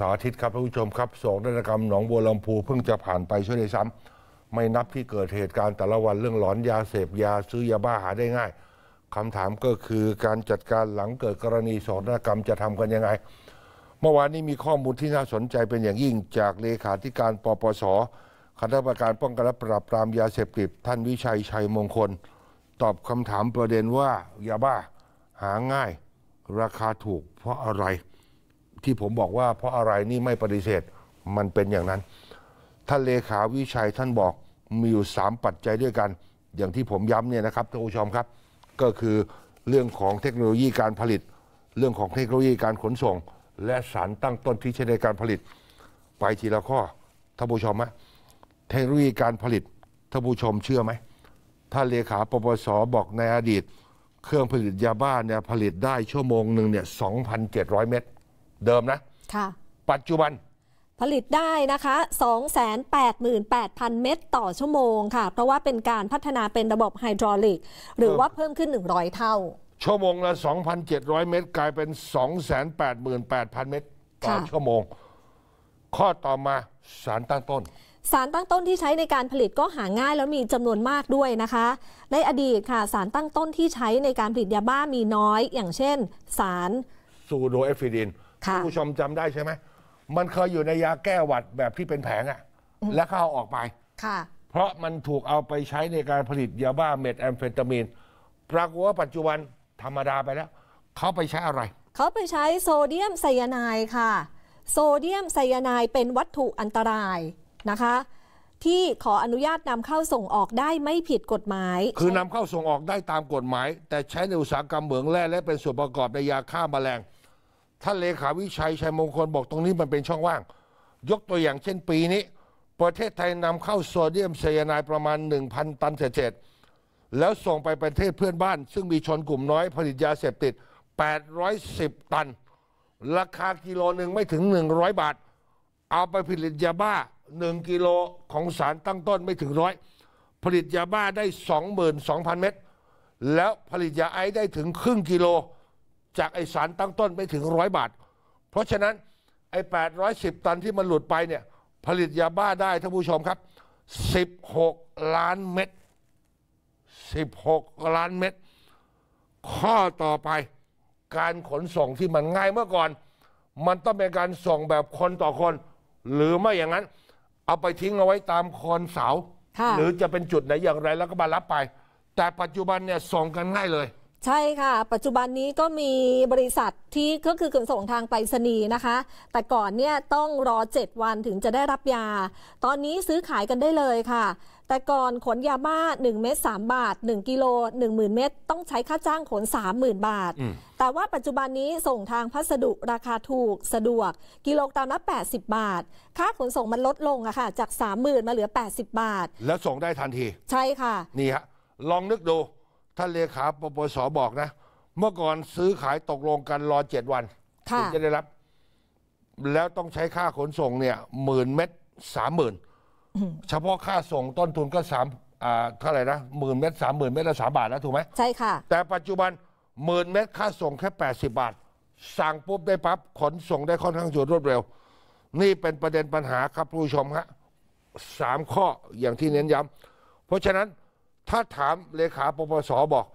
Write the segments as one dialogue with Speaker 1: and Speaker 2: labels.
Speaker 1: สาธิตครับท่านผู้ชมครับสองนกรรมหนองบัวลำพูเพิ่งจะผ่านไปช่วยได้ซ้ำ ไม่นับที่เกิดเหตุการณ์แต่ละวันเรื่องหลอนยาเสพยาซื้อยาบ้าหาได้ง่าย คำถามก็คือการจัดการหลังเกิดกรณีสองนกรรมจะทำกันยังไง เมื่อวานนี้มีข้อมูลที่น่าสนใจเป็นอย่างยิ่งจากเลขาธิการปปส คณะกรรมการป้องกันและปราบ ปรามยาเสพติดท่านวิชัยชัยมงคล ตอบคำถามประเด็นว่า ยาบ้าหาง่าย ราคาถูกเพราะอะไรที่ผมบอกว่าเพราะอะไรนี่ไม่ปฏิเสธมันเป็นอย่างนั้น ท่านเลขาวิชัยท่านบอกมีอยู่สามปัจจัยด้วยกัน อย่างที่ผมย้ำเนี่ยนะครับท่านผู้ชมครับ ก็คือเรื่องของเทคโนโลยีการผลิต เรื่องของเทคโนโลยีการขนส่ง และสารตั้งต้นที่ใช้ในการผลิต ไปทีละข้อท่านผู้ชมฮะเทคโนโลยีการผลิตท่านผู้ชมเชื่อไหมท่านเลขาปปสบอกในอดีต เครื่องผลิตยาบ้าเนี่ยผลิตได้ชั่วโมงหนึ่งเนี่ย2,700 เม็ดเดิมนะค่ะปัจจุบัน
Speaker 2: ผลิตได้นะคะ288,000 เม็ดต่อชั่วโมงค่ะ เพราะว่าเป็นการพัฒนาเป็นระบบไฮดรอลิกหรือว่าเพิ่มขึ้น 100 เท่า
Speaker 1: ชั่วโมงละ2,700 เม็ดกลายเป็น288,000 เม็ดต่อชั่วโมงข้อต่อมาสารตั้งต้น
Speaker 2: สารตั้งต้นที่ใช้ในการผลิตก็หาง่ายแล้วมีจำนวนมากด้วยนะคะในอดีตค่ะสารตั้งต้นที่ใช้ในการผลิตยาบ้ามีน้อยอย่างเช่นสาร
Speaker 1: ซูโดเอฟิดินผู้ชมจำได้ใช่ไหม มันเคยอยู่ในยาแก้หวัดแบบที่เป็นแผงอะและเข้เอาออกไปค่ะ เพราะมันถูกเอาไปใช้ในการผลิตยาบ้าเม็ดแอมเฟตามีนปรากฏว่าปัจจุบันธรรมดาไปแล้วเขาไปใช้อะไร
Speaker 2: เขาไปใช้โซเดียมไซยาไนด์ค่ะ โซเดียมไซยาไนด์เป็นวัตถุอันตรายนะคะ ที่ขออนุญาตนำเข้าส่งออกได้ไม่ผิดกฎหมาย คือน
Speaker 1: ำเข้าส่งออกได้ตามกฎหมาย แต่ใช้ในอุตสาหกรรมเหมืองแร่และเป็นส่วนประกอบในยาฆ่ามาแมลงท่านเลขาวิชัย ชัยมงคลบอกตรงนี้มันเป็นช่องว่าง ยกตัวอย่างเช่นปีนี้ ประเทศไทยนำเข้าโซเดียมไซยาไนประมาณ 1,000 ตันเศษแล้วส่งไปประเทศเพื่อนบ้าน ซึ่งมีชนกลุ่มน้อย ผลิตยาเสพติด 810 ตัน ราคากิโลหนึ่งไม่ถึง 100 บาท เอาไปผลิตยาบ้า 1 กิโลของสารตั้งต้นไม่ถึงร้อยผลิตยาบ้าได้22,000 เม็ดแล้วผลิตยาไอซ์ได้ถึงครึ่งกิโลจากไอสารตั้งต้นไม่ถึงร้อยบาท เพราะฉะนั้นไอ้810ตันที่มันหลุดไปเนี่ยผลิตยาบ้าได้ท่านผู้ชมครับ 16 ล้านเม็ด16 ล้านเม็ดข้อต่อไปการขนส่งที่มันง่ายเมื่อก่อน มันต้องเป็นการส่งแบบคนต่อคน หรือไม่อย่างนั้นเอาไปทิ้งเอาไว้ตามคอนเสาหรือจะเป็นจุดไหนอย่างไรแล้วก็มารับไป แต่ปัจจุบันเนี่ยส่งกันง่ายเลย
Speaker 2: ใช่ค่ะ ปัจจุบันนี้ก็มีบริษัทที่ก็คือขนส่งทางไปรษณีย์นะคะ แต่ก่อนเนี่ยต้องรอ 7 วันถึงจะได้รับยา ตอนนี้ซื้อขายกันได้เลยค่ะ แต่ก่อนขนยาบ้า1เม็ด3บาท 1กิโล10,000เม็ดต้องใช้ค่าจ้างขน 30,000 บาท แต่ว่าปัจจุบันนี้ส่งทางพัสดุราคาถูกสะดวก กิโลตามละ80 บาท ค่าขนส่งมันลดลงอะค่ะจาก30,000มาเหลือ 80 บาท
Speaker 1: แล้วส่งได้ทันทีใช่ค่ะนี่ฮะลองนึกดูท่านเลขาปปสบอกนะ เมื่อก่อนซื้อขายตกลงกันรอเจ็ดวันถึงจะได้รับ แล้วต้องใช้ค่าขนส่งเนี่ยหมื่นเม็ดสามหมื่นเฉพาะค่าส่งต้นทุนก็สามเท่าไหร่นะหมื่นเม็ดสามหมื่นเม็ดละสามบาทแล้วถูกไหมใช่ค่ะ แต่ปัจจุบันหมื่นเม็ดค่าส่งแค่แปดสิบบาท สั่งปุ๊บได้ปั๊บขนส่งได้ค่อนข้างรวดเร็ว นี่เป็นประเด็นปัญหาครับผู้ชมฮะสามข้ออย่างที่เน้นย้ำเพราะฉะนั้นถ้าถามเลขาปปสบอก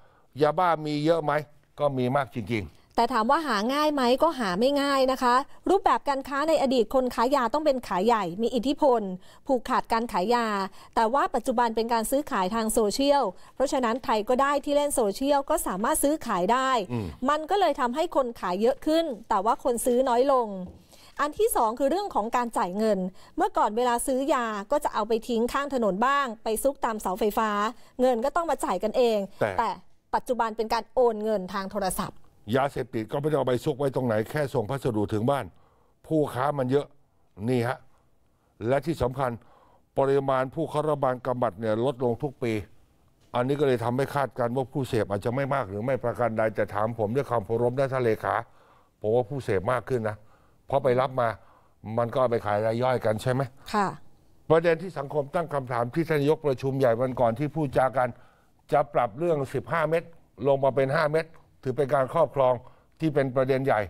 Speaker 1: ยาบ้ามีเยอะไหม ก็มีมากจริงๆ
Speaker 2: แต่ถามว่าหาง่ายไหมก็หาไม่ง่ายนะคะ รูปแบบการค้าในอดีตคนขายยาต้องเป็นขายใหญ่ มีอิทธิพลผูกขาดการขายยา แต่ว่าปัจจุบันเป็นการซื้อขายทางโซเชียลเพราะฉะนั้นไทยก็ได้ที่เล่นโซเชียลก็สามารถซื้อขายได้ มันก็เลยทำให้คนขายเยอะขึ้น แต่ว่าคนซื้อน้อยลงอันที่ 2 คือเรื่องของการจ่ายเงิน เมื่อก่อนเวลาซื้อยาก็จะเอาไปทิ้งข้างถนนบ้าง ไปซุกตามเสาไฟฟ้า เงินก็ต้องมาจ่ายกันเอง แตแต่ปัจจุบันเป็นการโอนเงินทางโทรศัพท์
Speaker 1: ยาเสพติดก็ไม่ได้เอาไปซุกไว้ตรงไหนแค่ส่งพัสดุถึงบ้าน ผู้ค้ามันเยอะนี่ฮะ และที่สำคัญปริมาณผู้เข้ารับบกำบัดเนี่ยลดลงทุกปี อันนี้ก็เลยทำให้คาดการณ์ว่าผู้เสพอาจจะไม่มาก หรือไม่ประการใดจะถามผมด้วยความเคารพนะท่ทะเลขาผมว่าผู้เสพมากขึ้นนะพราะไปรับมา มันก็ไปขายรายย่อยกันใช่ไหมค่ะ ประเด็นที่สังคมตั้งคำถามที่ท่านยกประชุมใหญ่วันก่อนที่พูดจากันจะปรับเรื่อง 15 เม็ดลงมาเป็น 5 เม็ดถือเป็นการครอบครองที่เป็นประเด็นใหญ่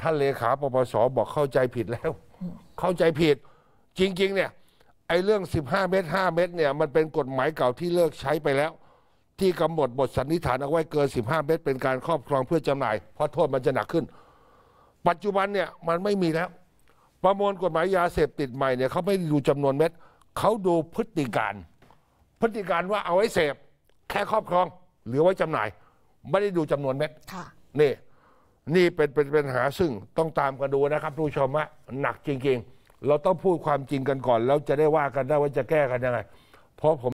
Speaker 1: ท่านเลขาปปส บอกเข้าใจผิดแล้ว เข้าใจผิด จริงๆ เนี่ย ไอ้เรื่อง 15 เมตร 5 เมตร เนี่ย มันเป็นกฎหมายเก่าที่เลิกใช้ไปแล้ว ที่กำหนดบทสันนิษฐานเอาไว้เกิน 15 เมตร เป็นการครอบครองเพื่อจำหน่ายเพราะโทษมันจะหนักขึ้นปัจจุบันเนี่ยมันไม่มีแล้ว ประมวลกฎหมายยาเสพติดใหม่เนี่ยเขาไม่ดูจำนวนเม็ดเขาดูพฤติการ พฤติการว่าเอาไว้เสพแค่ครอบครอง หรือไว้จำหน่าย ไม่ได้ดูจำนวนเม็ดนี่ นี่เป็นเป็นปัญหาซึ่งต้องตามกันดูนะครับผู้ชมว่หนักจริงๆ เราต้องพูดความจริงกันก่อน แล้วจะได้ว่ากันได้ว่าจะแก้กันยังไงเพราะผม